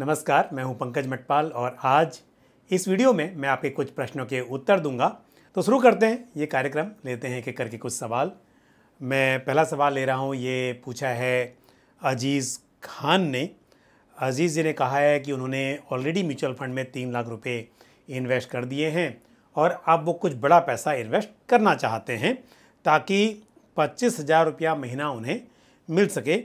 नमस्कार मैं हूं पंकज मटपाल और आज इस वीडियो में मैं आपके कुछ प्रश्नों के उत्तर दूंगा तो शुरू करते हैं ये कार्यक्रम लेते हैं कि करके कुछ सवाल मैं पहला सवाल ले रहा हूं ये पूछा है अजीज़ खान ने अजीज़ जी ने कहा है कि उन्होंने ऑलरेडी म्यूचुअल फंड में तीन लाख रुपये इन्वेस्ट कर दिए हैं और अब वो कुछ बड़ा पैसा इन्वेस्ट करना चाहते हैं ताकि पच्चीस हज़ार रुपया महीना उन्हें मिल सके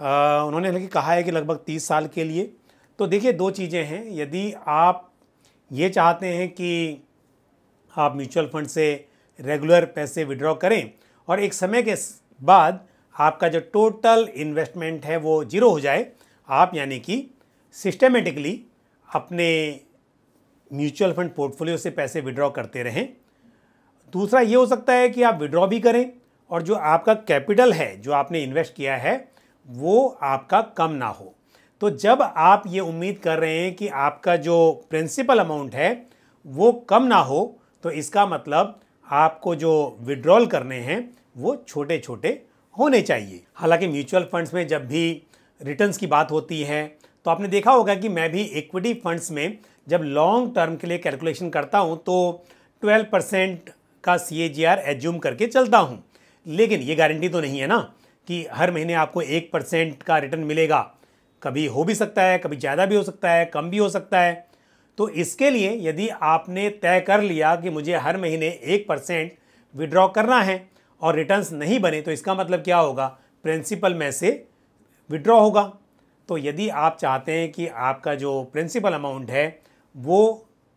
आ, उन्होंने कहा है कि लगभग तीस साल के लिए तो देखिए दो चीज़ें हैं यदि आप ये चाहते हैं कि आप म्यूचुअल फंड से रेगुलर पैसे विड्रॉ करें और एक समय के बाद आपका जो टोटल इन्वेस्टमेंट है वो जीरो हो जाए आप यानी कि सिस्टमेटिकली अपने म्यूचुअल फंड पोर्टफोलियो से पैसे विड्रॉ करते रहें दूसरा ये हो सकता है कि आप विड्रॉ भी करें और जो आपका कैपिटल है जो आपने इन्वेस्ट किया है वो आपका कम ना हो तो जब आप ये उम्मीद कर रहे हैं कि आपका जो प्रिंसिपल अमाउंट है वो कम ना हो तो इसका मतलब आपको जो विड्रॉल करने हैं वो छोटे छोटे होने चाहिए हालांकि म्यूचुअल फंड्स में जब भी रिटर्न्स की बात होती है तो आपने देखा होगा कि मैं भी इक्विटी फंड्स में जब लॉन्ग टर्म के लिए कैलकुलेशन करता हूँ तो 12 परसेंट का सी ए जी आर एज्यूम करके चलता हूँ लेकिन ये गारंटी तो नहीं है ना कि हर महीने आपको एक परसेंट का रिटर्न मिलेगा कभी हो भी सकता है कभी ज़्यादा भी हो सकता है कम भी हो सकता है तो इसके लिए यदि आपने तय कर लिया कि मुझे हर महीने एक परसेंट विड्रॉ करना है और रिटर्न्स नहीं बने तो इसका मतलब क्या होगा प्रिंसिपल में से विड्रॉ होगा तो यदि आप चाहते हैं कि आपका जो प्रिंसिपल अमाउंट है वो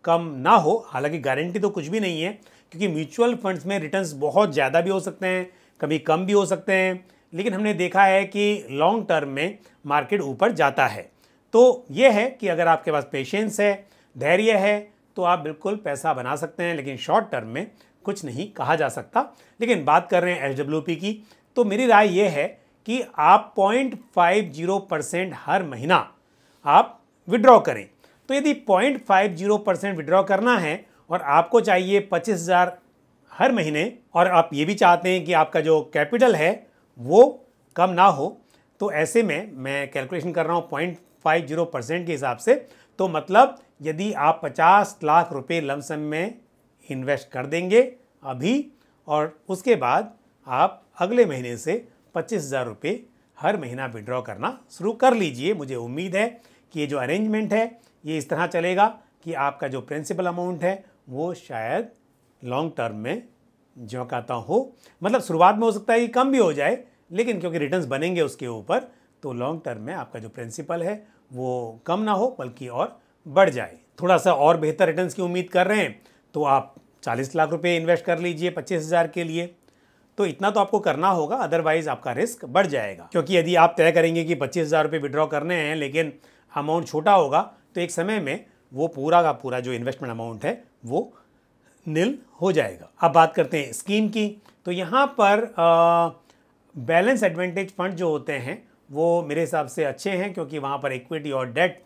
कम ना हो हालांकि गारंटी तो कुछ भी नहीं है क्योंकि म्यूचुअल फंड्स में रिटर्न्स बहुत ज़्यादा भी हो सकते हैं कभी कम भी हो सकते हैं लेकिन हमने देखा है कि लॉन्ग टर्म में मार्केट ऊपर जाता है तो ये है कि अगर आपके पास पेशेंस है धैर्य है तो आप बिल्कुल पैसा बना सकते हैं लेकिन शॉर्ट टर्म में कुछ नहीं कहा जा सकता लेकिन बात कर रहे हैं एच की तो मेरी राय ये है कि आप पॉइंट फाइव जीरो परसेंट हर महीना आप विड्रॉ करें तो यदि point five zero percent withdraw करना है और आपको चाहिए पच्चीस हज़ार हर महीने और आप ये भी चाहते हैं कि आपका जो कैपिटल है वो कम ना हो तो ऐसे में मैं कैलकुलेशन कर रहा हूँ पॉइंट फाइव जीरो परसेंट के हिसाब से तो मतलब यदि आप पचास लाख रुपए लमसम में इन्वेस्ट कर देंगे अभी और उसके बाद आप अगले महीने से पच्चीस हज़ार रुपये हर महीना विड्रॉ करना शुरू कर लीजिए मुझे उम्मीद है कि ये जो अरेंजमेंट है ये इस तरह चलेगा कि आपका जो प्रिंसिपल अमाउंट है वो शायद लॉन्ग टर्म में जो कहता हूँ मतलब शुरुआत में हो सकता है कि कम भी हो जाए लेकिन क्योंकि रिटर्न बनेंगे उसके ऊपर तो लॉन्ग टर्म में आपका जो प्रिंसिपल है वो कम ना हो बल्कि और बढ़ जाए थोड़ा सा और बेहतर रिटर्न की उम्मीद कर रहे हैं तो आप चालीस लाख रुपये इन्वेस्ट कर लीजिए पच्चीस हज़ार के लिए तो इतना तो आपको करना होगा अदरवाइज़ आपका रिस्क बढ़ जाएगा क्योंकि यदि आप तय करेंगे कि पच्चीस हज़ार रुपये विड्रॉ करने हैं लेकिन अमाउंट छोटा होगा तो एक समय में वो पूरा का पूरा जो इन्वेस्टमेंट अमाउंट है वो नील हो जाएगा अब बात करते हैं स्कीम की तो यहाँ पर बैलेंस एडवांटेज फंड जो होते हैं वो मेरे हिसाब से अच्छे हैं क्योंकि वहाँ पर इक्विटी और डेट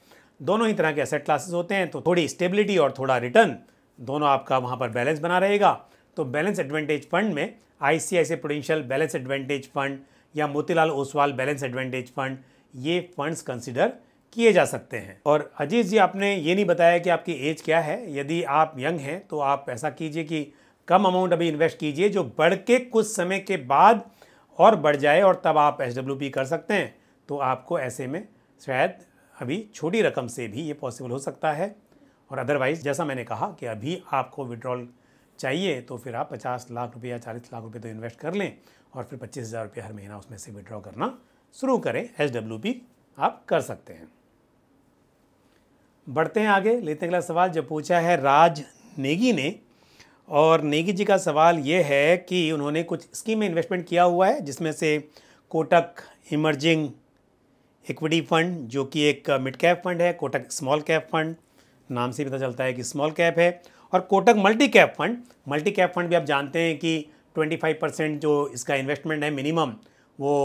दोनों ही तरह के असेट क्लासेस होते हैं तो थोड़ी स्टेबिलिटी और थोड़ा रिटर्न दोनों आपका वहाँ पर बैलेंस बना रहेगा तो बैलेंस एडवांटेज फंड में I C prudential balance advantage fund या Motilal Oswal balance advantage fund ये फंड्स कंसिडर किए जा सकते हैं और अजीज जी आपने ये नहीं बताया कि आपकी एज क्या है यदि आप यंग हैं तो आप ऐसा कीजिए कि कम अमाउंट अभी इन्वेस्ट कीजिए जो बढ़ के कुछ समय के बाद और बढ़ जाए और तब आप एच कर सकते हैं तो आपको ऐसे में शायद अभी छोटी रकम से भी ये पॉसिबल हो सकता है और अदरवाइज़ जैसा मैंने कहा कि अभी आपको विड्रॉल चाहिए तो फिर आप 50 लाख रुपये या 40 लाख रुपये तो इन्वेस्ट कर लें और फिर पच्चीस हज़ार रुपये हर महीना उसमें से विड्रॉ करना शुरू करें एच आप कर सकते हैं बढ़ते हैं आगे लेते अगला सवाल जो पूछा है राज नेगी ने और नेगी जी का सवाल ये है कि उन्होंने कुछ स्कीम में इन्वेस्टमेंट किया हुआ है जिसमें से कोटक इमर्जिंग इक्विटी फंड जो कि एक मिड कैप फंड है कोटक स्मॉल कैप फंड नाम से पता चलता है कि स्मॉल कैप है और Kotak multi cap fund multi cap fund भी आप जानते हैं कि 25 परसेंट जो इसका इन्वेस्टमेंट है मिनिमम वो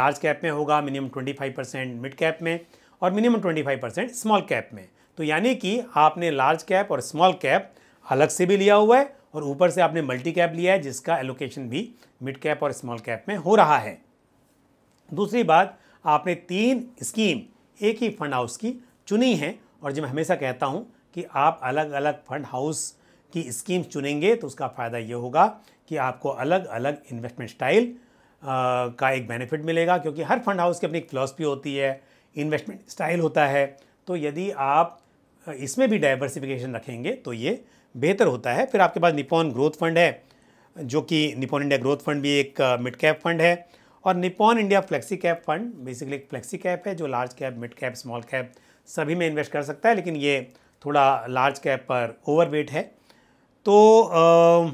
लार्ज कैप में होगा मिनिमम 25 परसेंट मिड कैप में और मिनिमम 25 परसेंट स्मॉल कैप में तो यानी कि आपने लार्ज कैप और स्मॉल कैप अलग से भी लिया हुआ है और ऊपर से आपने मल्टी कैप लिया है जिसका एलोकेशन भी मिड कैप और स्मॉल कैप में हो रहा है दूसरी बात आपने तीन स्कीम एक ही फंड हाउस की चुनी है और जब मैं हमेशा कहता हूँ कि आप अलग अलग फंड हाउस की स्कीम चुनेंगे तो उसका फ़ायदा ये होगा कि आपको अलग अलग इन्वेस्टमेंट स्टाइल का एक बेनिफिट मिलेगा क्योंकि हर फंड हाउस की अपनी एक फ़िलासफ़ी होती है इन्वेस्टमेंट स्टाइल होता है तो यदि आप इसमें भी डाइवर्सिफिकेशन रखेंगे तो ये बेहतर होता है फिर आपके पास निपॉन ग्रोथ फंड है जो कि निपॉन इंडिया ग्रोथ फंड भी एक मिड कैप फंड है और Nippon India flexi cap fund basically एक फ्लेक्सी कैप है जो large cap mid cap small cap सभी में इन्वेस्ट कर सकता है लेकिन ये थोड़ा लार्ज कैप पर ओवर है तो आ,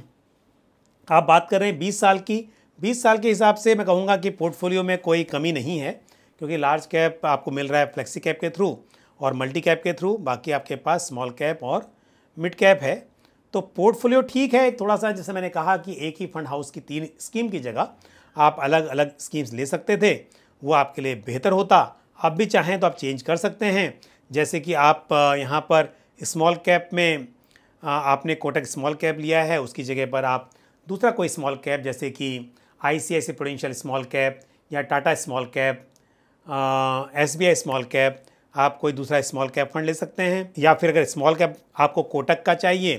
आप बात कर रहे हैं 20 साल की 20 साल के हिसाब से मैं कहूँगा कि पोर्टफोलियो में कोई कमी नहीं है क्योंकि लार्ज कैप आपको मिल रहा है फ्लेक्सी कैप के थ्रू और मल्टी कैप के थ्रू बाकी आपके पास स्मॉल कैप और मिड कैप है तो पोर्टफोलियो ठीक है थोड़ा सा जैसे मैंने कहा कि एक ही फंड हाउस की तीन स्कीम की जगह आप अलग अलग स्कीम्स ले सकते थे वो आपके लिए बेहतर होता आप भी चाहें तो आप चेंज कर सकते हैं जैसे कि आप यहाँ पर स्मॉल कैप में आपने कोटक स्मॉल कैप लिया है उसकी जगह पर आप दूसरा कोई स्मॉल कैप जैसे कि I C I C prudential small cap या Tata small cap S B I small cap आप कोई दूसरा स्मॉल कैप फंड ले सकते हैं या फिर अगर स्मॉल कैप आपको कोटक का चाहिए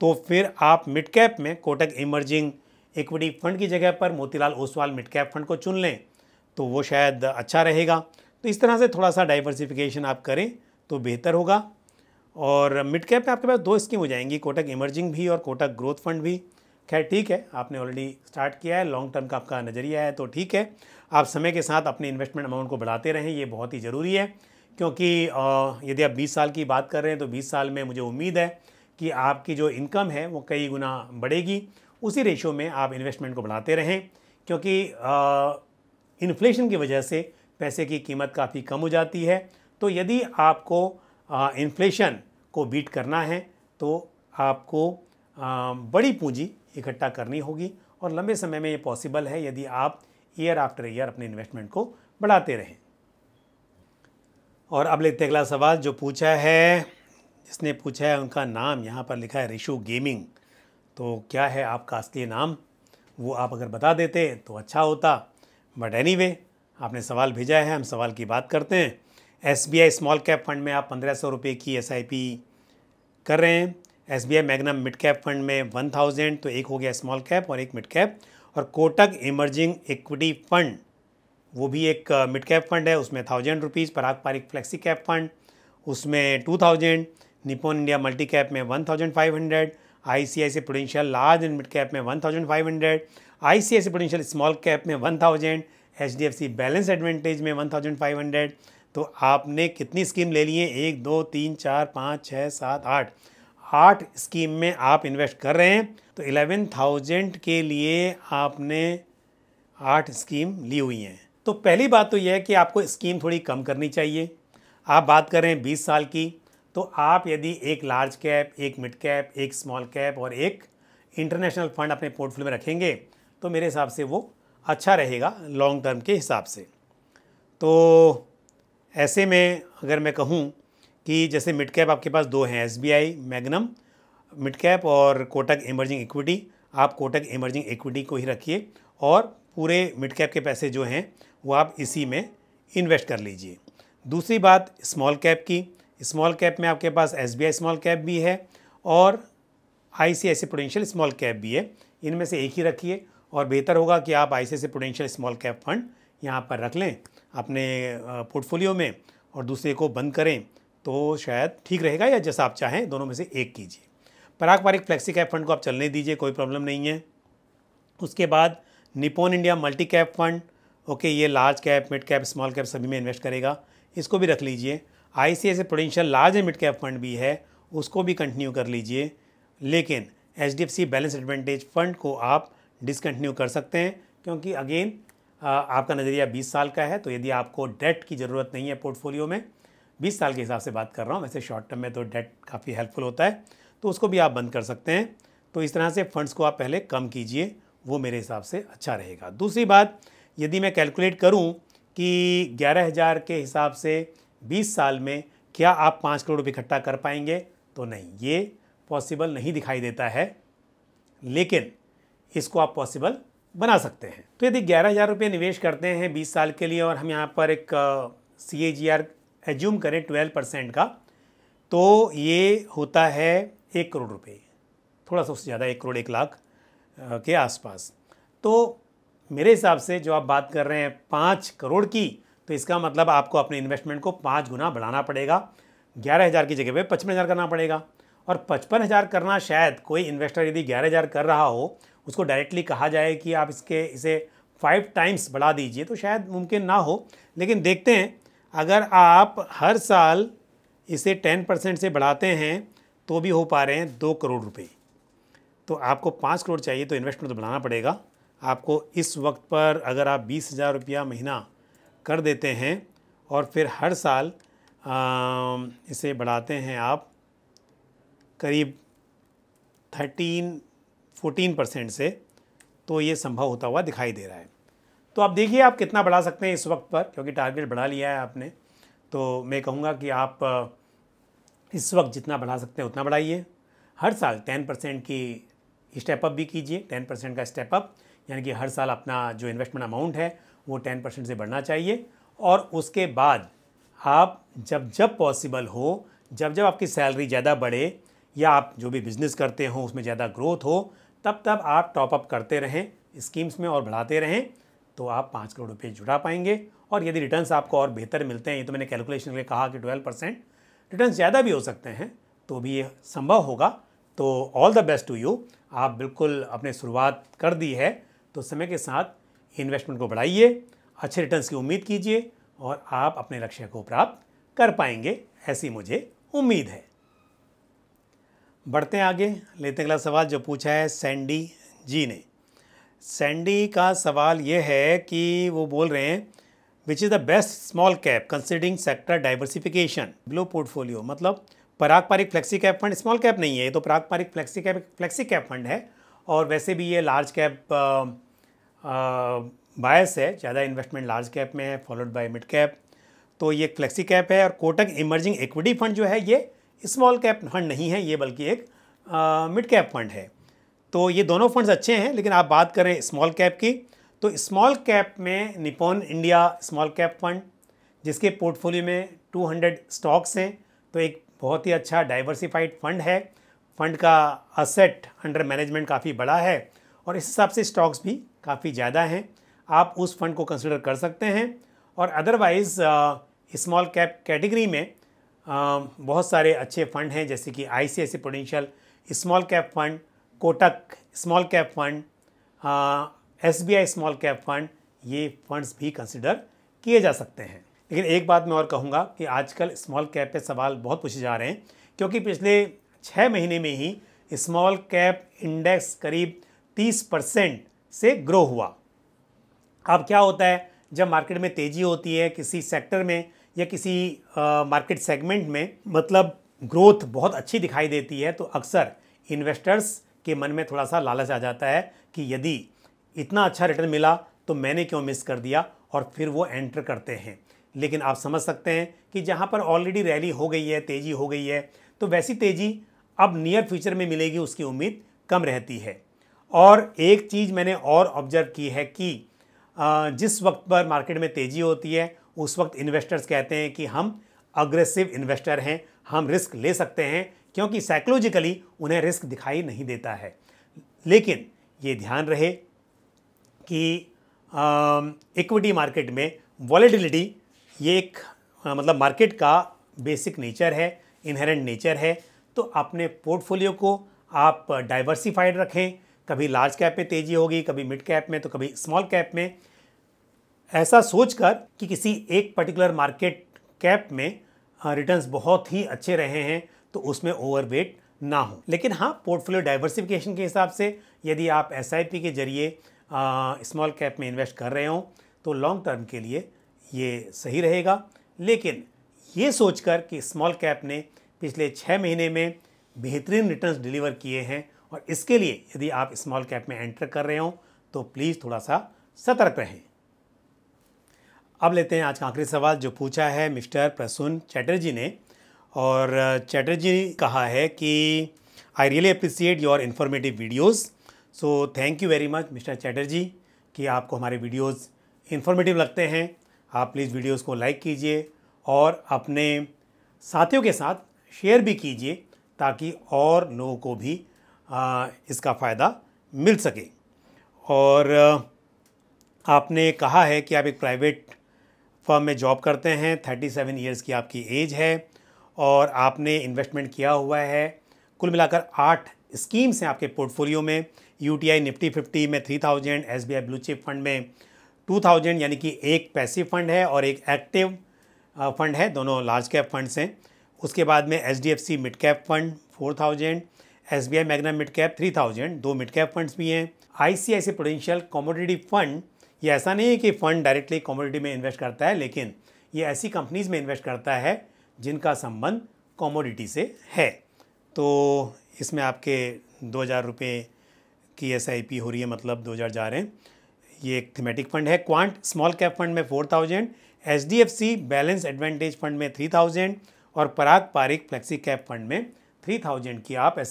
तो फिर आप मिड कैप में कोटक इमर्जिंग इक्विटी फंड की जगह पर Motilal Oswal mid cap fund को चुन लें तो वो शायद अच्छा रहेगा तो इस तरह से थोड़ा सा डाइवर्सिफिकेशन आप करें तो बेहतर होगा और मिड कैप में आपके पास दो स्कीम हो जाएंगी कोटक इमर्जिंग भी और कोटक ग्रोथ फंड भी खैर ठीक है आपने ऑलरेडी स्टार्ट किया है लॉन्ग टर्म का आपका नज़रिया है तो ठीक है आप समय के साथ अपने इन्वेस्टमेंट अमाउंट को बढ़ाते रहें ये बहुत ही ज़रूरी है क्योंकि यदि आप 20 साल की बात कर रहे हैं तो 20 साल में मुझे उम्मीद है कि आपकी जो इनकम है वो कई गुना बढ़ेगी उसी रेशो में आप इन्वेस्टमेंट को बढ़ाते रहें क्योंकि इन्फ्लेशन की वजह से पैसे की कीमत काफ़ी कम हो जाती है तो यदि आपको इन्फ्लेशन को बीट करना है तो आपको आ, बड़ी पूंजी इकट्ठा करनी होगी और लंबे समय में ये पॉसिबल है यदि आप ईयर आफ्टर ईयर अपने इन्वेस्टमेंट को बढ़ाते रहें और अब लेते हैं अगला सवाल जो पूछा है जिसने पूछा है उनका नाम यहाँ पर लिखा है रिशु गेमिंग तो क्या है आपका असली नाम वो आप अगर बता देते तो अच्छा होता बट एनी anyway, आपने सवाल भेजा है हम सवाल की बात करते हैं S B I small cap fund में आप पंद्रह सौ रुपये की एस आई पी कर रहे हैं S B I magnum mid cap fund में वन थाउजेंड तो एक हो गया स्मॉल कैप और एक मिड कैप और कोटक इमर्जिंग इक्विटी फंड वो भी एक मिड कैप फंड है उसमें thousand rupees Parag Parikh flexi cap fund उसमें two thousand Nippon India multi cap में one thousand five hundred I C I C prudential large and mid cap में one thousand five hundred I C I C prudential small cap में one thousand H D F C balance advantage में one thousand five hundred तो आपने कितनी scheme ले ली है एक दो तीन चार पाँच छः सात आठ आठ स्कीम में आप इन्वेस्ट कर रहे हैं तो एलेवन थाउजेंड के लिए आपने आठ स्कीम ली हुई हैं तो पहली बात तो यह है कि आपको स्कीम थोड़ी कम करनी चाहिए आप बात कर रहे हैं बीस साल की तो आप यदि एक लार्ज कैप एक मिड कैप एक स्मॉल कैप और एक इंटरनेशनल फंड अपने पोर्टफोलियो में रखेंगे तो मेरे हिसाब से वो अच्छा रहेगा लॉन्ग टर्म के हिसाब से तो ऐसे में अगर मैं कहूँ कि जैसे मिड कैप आपके पास दो हैं S B I magnum mid cap और कोटक इमर्जिंग इक्विटी आप कोटक इमर्जिंग इक्विटी को ही रखिए और पूरे मिड कैप के पैसे जो हैं वो आप इसी में इन्वेस्ट कर लीजिए दूसरी बात स्मॉल कैप की स्मॉल कैप में आपके पास S B I small cap भी है और I C I C potential small cap भी है इनमें से एक ही रखिए और बेहतर होगा कि आप I C I C potential small cap fund यहाँ पर रख लें अपने पोर्टफोलियो में और दूसरे को बंद करें तो शायद ठीक रहेगा या जैसा आप चाहें दोनों में से एक कीजिए Parag Parikh flexi cap fund को आप चलने दीजिए कोई प्रॉब्लम नहीं है उसके बाद Nippon India multi cap fund okay ये large cap mid cap small cap सभी में इन्वेस्ट करेगा इसको भी रख लीजिए I C I potential large and mid cap fund भी है उसको भी कंटिन्यू कर लीजिए लेकिन H D F C balance advantage fund को आप डिसकंटिन्यू कर सकते हैं क्योंकि अगेन आपका नज़रिया 20 साल का है तो यदि आपको डेट की ज़रूरत नहीं है पोर्टफोलियो में 20 साल के हिसाब से बात कर रहा हूँ वैसे शॉर्ट टर्म में तो डेट काफ़ी हेल्पफुल होता है तो उसको भी आप बंद कर सकते हैं तो इस तरह से फंड्स को आप पहले कम कीजिए वो मेरे हिसाब से अच्छा रहेगा दूसरी बात यदि मैं कैलकुलेट करूं कि ग्यारह हज़ार के हिसाब से बीस साल में क्या आप पाँच करोड़ रुपये इकट्ठा कर पाएंगे तो नहीं ये पॉसिबल नहीं दिखाई देता है लेकिन इसको आप पॉसिबल बना सकते हैं तो यदि ग्यारह हज़ार रुपये निवेश करते हैं बीस साल के लिए और हम यहाँ पर एक C A G R assume करें ट्वेल्व परसेंट का तो ये होता है एक करोड़ रुपये थोड़ा सा उससे ज़्यादा एक करोड़ एक लाख के आसपास तो मेरे हिसाब से जो आप बात कर रहे हैं पाँच करोड़ की तो इसका मतलब आपको अपने इन्वेस्टमेंट को पाँच गुना बढ़ाना पड़ेगा ग्यारह हज़ार की जगह पे पचपन हज़ार करना पड़ेगा और पचपन हज़ार करना शायद कोई इन्वेस्टर यदि ग्यारह हज़ार कर रहा हो उसको डायरेक्टली कहा जाए कि आप इसके इसे फाइव टाइम्स बढ़ा दीजिए तो शायद मुमकिन ना हो लेकिन देखते हैं अगर आप हर साल इसे टेन परसेंट से बढ़ाते हैं तो भी हो पा रहे हैं दो करोड़ रुपये तो आपको पाँच करोड़ चाहिए तो इन्वेस्टमेंट तो बढ़ाना पड़ेगा आपको इस वक्त पर अगर आप बीस हज़ार रुपया महीना कर देते हैं और फिर हर साल आ, इसे बढ़ाते हैं आप करीब थर्टीन फोटीन परसेंट से तो ये संभव होता हुआ दिखाई दे रहा है तो आप देखिए आप कितना बढ़ा सकते हैं इस वक्त पर क्योंकि टारगेट बढ़ा लिया है आपने तो मैं कहूँगा कि आप इस वक्त जितना बढ़ा सकते हैं उतना बढ़ाइए हर साल टेन परसेंट की स्टेप अप भी कीजिए टेन परसेंट का स्टेप अप यानी कि हर साल अपना जो इन्वेस्टमेंट अमाउंट है वो टेन परसेंट से बढ़ना चाहिए और उसके बाद आप जब जब पॉसिबल हो जब जब आपकी सैलरी ज़्यादा बढ़े या आप जो भी बिज़नेस करते हो उसमें ज़्यादा ग्रोथ हो तब तब आप टॉपअप करते रहें स्कीम्स में और बढ़ाते रहें तो आप पाँच करोड़ रुपये जुटा पाएंगे और यदि रिटर्न्स आपको और बेहतर मिलते हैं ये तो मैंने कैलकुलेशन के लिए कहा कि ट्वेल्व परसेंट रिटर्न ज़्यादा भी हो सकते हैं तो भी ये संभव होगा तो all the best to you आप बिल्कुल अपने शुरुआत कर दी है तो समय के साथ इन्वेस्टमेंट को बढ़ाइए अच्छे रिटर्न्स की उम्मीद कीजिए और आप अपने लक्ष्य को प्राप्त कर पाएंगे ऐसी मुझे उम्मीद है बढ़ते हैं आगे लेते हैं अगला सवाल जो पूछा है सैंडी जी ने सैंडी का सवाल यह है कि वो बोल रहे हैं which is the best small cap considering sector diversification blue portfolio मतलब Parikh flexi cap fund small cap नहीं है ये तो Parikh flexi cap flexi cap fund है और वैसे भी ये लार्ज कैप बायस है ज़्यादा इन्वेस्टमेंट लार्ज कैप में है फॉलोड बाय मिड कैप तो ये फ्लेक्सी कैप है और कोटक इमर्जिंग इक्विटी फंड जो है ये स्मॉल कैप फंड नहीं है ये बल्कि एक मिड कैप फंड है तो ये दोनों फंड्स अच्छे हैं लेकिन आप बात करें स्मॉल कैप की तो स्मॉल कैप में Nippon India small cap fund जिसके पोर्टफोलियो में 200 स्टॉक्स हैं तो एक बहुत ही अच्छा डाइवर्सिफाइड फंड है फंड का असेट अंडर मैनेजमेंट काफ़ी बड़ा है और इस हिसाब से स्टॉक्स भी काफ़ी ज़्यादा हैं आप उस फंड को कंसिडर कर सकते हैं और अदरवाइज़ स्मॉल कैप कैटेगरी में आ, बहुत सारे अच्छे फंड हैं जैसे कि I C I small cap fund Kotak small cap fund S B I small cap fund ये फंड्स भी कंसिडर किए जा सकते हैं लेकिन एक बात मैं और कहूँगा कि आजकल स्मॉल कैप पे सवाल बहुत पूछे जा रहे हैं क्योंकि पिछले छः महीने में ही स्मॉल कैप इंडेक्स करीब 30 परसेंट से ग्रो हुआ अब क्या होता है जब मार्केट में तेज़ी होती है किसी सेक्टर में या किसी मार्केट सेगमेंट में मतलब ग्रोथ बहुत अच्छी दिखाई देती है तो अक्सर इन्वेस्टर्स के मन में थोड़ा सा लालच आ जाता है कि यदि इतना अच्छा रिटर्न मिला तो मैंने क्यों मिस कर दिया और फिर वो एंटर करते हैं लेकिन आप समझ सकते हैं कि जहाँ पर ऑलरेडी रैली हो गई है तेज़ी हो गई है तो वैसी तेज़ी अब नियर फ्यूचर में मिलेगी उसकी उम्मीद कम रहती है और एक चीज़ मैंने और ऑब्जर्व की है कि जिस वक्त पर मार्केट में तेज़ी होती है उस वक्त इन्वेस्टर्स कहते हैं कि हम अग्रेसिव इन्वेस्टर हैं हम रिस्क ले सकते हैं क्योंकि साइकोलॉजिकली उन्हें रिस्क दिखाई नहीं देता है लेकिन ये ध्यान रहे कि इक्विटी मार्केट में वॉलीडिलिटी ये एक आ, मतलब मार्केट का बेसिक नेचर है इनहेरेंट नेचर है तो अपने पोर्टफोलियो को आप डाइवर्सिफाइड रखें कभी लार्ज कैप में तेज़ी होगी कभी मिड कैप में तो कभी स्मॉल कैप में ऐसा सोचकर कि किसी एक पर्टिकुलर मार्केट कैप में रिटर्न्स बहुत ही अच्छे रहे हैं तो उसमें ओवरवेट ना हो लेकिन हाँ पोर्टफोलियो डाइवर्सिफिकेशन के हिसाब से यदि आप एस के जरिए स्मॉल कैप में इन्वेस्ट कर रहे हो तो लॉन्ग टर्म के लिए ये सही रहेगा लेकिन ये सोचकर कि स्मॉल कैप ने पिछले छः महीने में बेहतरीन रिटर्न्स डिलीवर किए हैं और इसके लिए यदि आप स्मॉल कैप में एंटर कर रहे हो तो प्लीज़ थोड़ा सा सतर्क रहें अब लेते हैं आज का आखिरी सवाल जो पूछा है मिस्टर प्रसून चैटर्जी ने और चैटर्जी ने कहा है कि I really appreciate your informative videos so thank you very much mister Chatterjee कि आपको हमारे वीडियोज़ इन्फॉर्मेटिव लगते हैं आप प्लीज़ वीडियोस को लाइक कीजिए और अपने साथियों के साथ शेयर भी कीजिए ताकि और लोगों को भी इसका फ़ायदा मिल सके और आपने कहा है कि आप एक प्राइवेट फर्म में जॉब करते हैं थर्टी सेवन ईयर्स की आपकी एज है और आपने इन्वेस्टमेंट किया हुआ है कुल मिलाकर आठ स्कीम्स हैं आपके पोर्टफोलियो में आई निफ्टी फिफ्टी में three thousand S B I blue chip fund में टू थाउजेंड यानी कि एक पैसिव फंड है और एक एक्टिव फंड है दोनों लार्ज कैप फंड्स हैं उसके बाद में H D F C mid cap fund four thousand S B I magna mid cap three thousand दो मिड कैप फंड्स भी हैं I C I C potential commodity fund ये ऐसा नहीं है कि फ़ंड डायरेक्टली कॉमोडिटी में इन्वेस्ट करता है लेकिन ये ऐसी कंपनीज़ में इन्वेस्ट करता है जिनका संबंध कॉमोडिटी से है तो इसमें आपके दो हज़ार रुपये की एस आई पी हो रही है मतलब दो हज़ार जा रहे हैं ये एक थीमेटिक फंड है क्वांट स्मॉल कैप फंड में four thousand H D F C balance advantage fund में थ्री थाउजेंड और Parag Parikh flexi cap fund में थ्री थाउजेंड की आप एस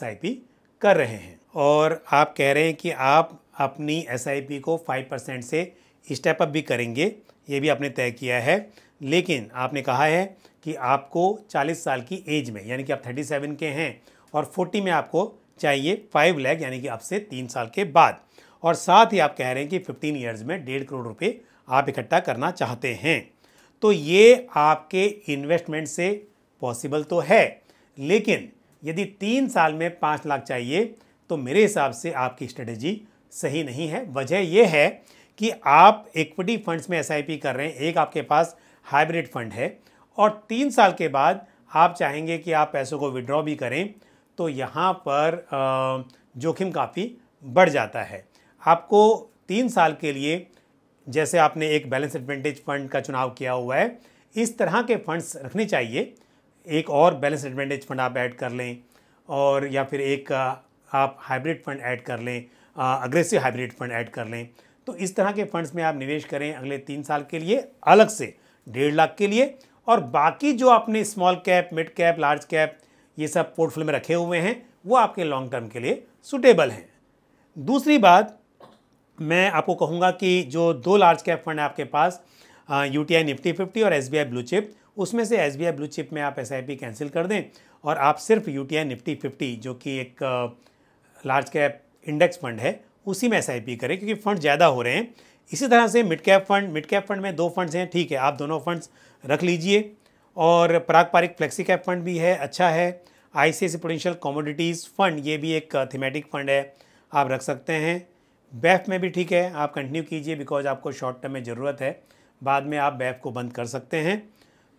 कर रहे हैं और आप कह रहे हैं कि आप अपनी एस को फाइव परसेंट से स्टेप अप भी करेंगे ये भी आपने तय किया है लेकिन आपने कहा है कि आपको चालीस साल की एज में यानी कि आप थर्टी सेवन के हैं और फोर्टी में आपको चाहिए फाइव लैख यानी कि आपसे तीन साल के बाद और साथ ही आप कह रहे हैं कि फिफ्टीन ईयर्स में डेढ़ करोड़ रुपये आप इकट्ठा करना चाहते हैं तो ये आपके इन्वेस्टमेंट से पॉसिबल तो है लेकिन यदि तीन साल में पाँच लाख चाहिए तो मेरे हिसाब से आपकी स्ट्रेटेजी सही नहीं है वजह यह है कि आप इक्विटी फंड्स में एस कर रहे हैं एक आपके पास हाइब्रिड फंड है और तीन साल के बाद आप चाहेंगे कि आप पैसों को विड्रॉ भी करें तो यहाँ पर जोखिम काफ़ी बढ़ जाता है आपको तीन साल के लिए जैसे आपने एक बैलेंस एडवेंटेज फंड का चुनाव किया हुआ है इस तरह के फंड्स रखने चाहिए एक और बैलेंस एडवांटेज फंड आप ऐड कर लें और या फिर एक आप हाइब्रिड फंड ऐड कर लें अग्रेसिव हाइब्रिड फंड ऐड कर लें तो इस तरह के फंड्स में आप निवेश करें अगले तीन साल के लिए अलग से डेढ़ लाख के लिए और बाकी जो आपने small cap mid cap large cap ये सब पोर्टफोलियो में रखे हुए हैं वो आपके लॉन्ग टर्म के लिए सुटेबल हैं दूसरी बात मैं आपको कहूँगा कि जो दो लार्ज कैप फंड है आपके पास यू टी निफ्टी फिफ्टी और एस बी ब्लू चिप उसमें से एस बी ब्लू चिप में आप एस कैंसिल कर दें और आप सिर्फ यू निफ्टी फिफ्टी जो कि एक लार्ज कैप इंडेक्स फंड है उसी में एस करें क्योंकि फ़ंड ज़्यादा हो रहे हैं इसी तरह से mid cap fund mid cap fund में दो फंड्स हैं ठीक है आप दोनों फंड्स रख लीजिए और पारिक फ्लेक्सी कैप फंड भी है अच्छा है I C potential commodities fund ये भी एक थीमेटिक फंड है आप रख सकते हैं बैफ e में भी ठीक है आप कंटिन्यू कीजिए बिकॉज आपको शॉर्ट टर्म में ज़रूरत है बाद में आप बैफ e को बंद कर सकते हैं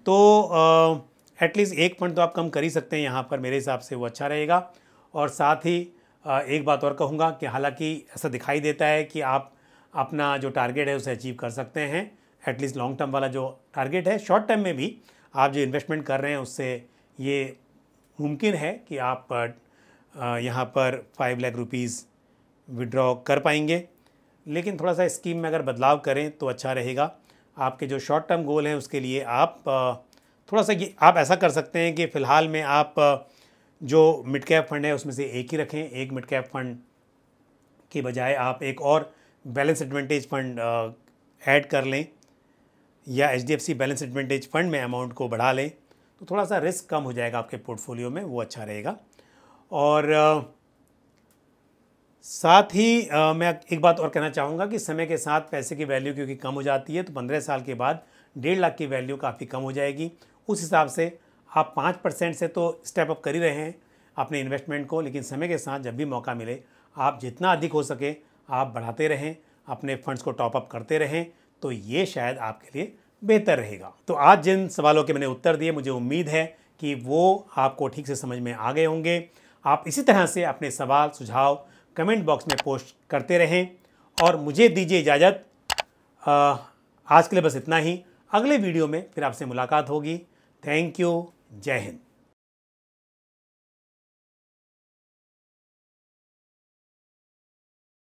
तो एटलीस्ट एक पॉइंट तो आप कम कर ही सकते हैं यहाँ पर मेरे हिसाब से वो अच्छा रहेगा और साथ ही आ, एक बात और कहूँगा कि हालांकि ऐसा दिखाई देता है कि आप अपना जो टारगेट है उसे अचीव कर सकते हैं एटलीस्ट लॉन्ग टर्म वाला जो टारगेट है शॉर्ट टर्म में भी आप जो इन्वेस्टमेंट कर रहे हैं उससे ये मुमकिन है कि आप यहाँ पर फाइव लाख रुपीज़ विड्रॉ कर पाएंगे लेकिन थोड़ा सा स्कीम में अगर बदलाव करें तो अच्छा रहेगा आपके जो शॉर्ट टर्म गोल हैं उसके लिए आप थोड़ा सा ये आप ऐसा कर सकते हैं कि फ़िलहाल में आप जो मिड कैप फंड है उसमें से एक ही रखें एक मिड कैप फंड के बजाय आप एक और बैलेंस एडवांटेज फ़ंड ऐड कर लें या एच बैलेंस एडवांटेज फ़ंड में अमाउंट को बढ़ा लें तो थोड़ा सा रिस्क कम हो जाएगा आपके पोर्टफोलियो में वो अच्छा रहेगा और साथ ही आ, मैं एक बात और कहना चाहूँगा कि समय के साथ पैसे की वैल्यू क्योंकि कम हो जाती है तो पंद्रह साल के बाद डेढ़ लाख की वैल्यू काफ़ी कम हो जाएगी उस हिसाब से आप पाँच परसेंट से तो स्टेप अप कर ही रहे हैं अपने इन्वेस्टमेंट को लेकिन समय के साथ जब भी मौका मिले आप जितना अधिक हो सके आप बढ़ाते रहें अपने फंड्स को टॉपअप करते रहें तो ये शायद आपके लिए बेहतर रहेगा तो आज जिन सवालों के मैंने उत्तर दिए मुझे उम्मीद है कि वो आपको ठीक से समझ में आ गए होंगे आप इसी तरह से अपने सवाल सुझाव कमेंट बॉक्स में पोस्ट करते रहें और मुझे दीजिए इजाज़त आज के लिए बस इतना ही अगले वीडियो में फिर आपसे मुलाकात होगी थैंक यू जय हिंद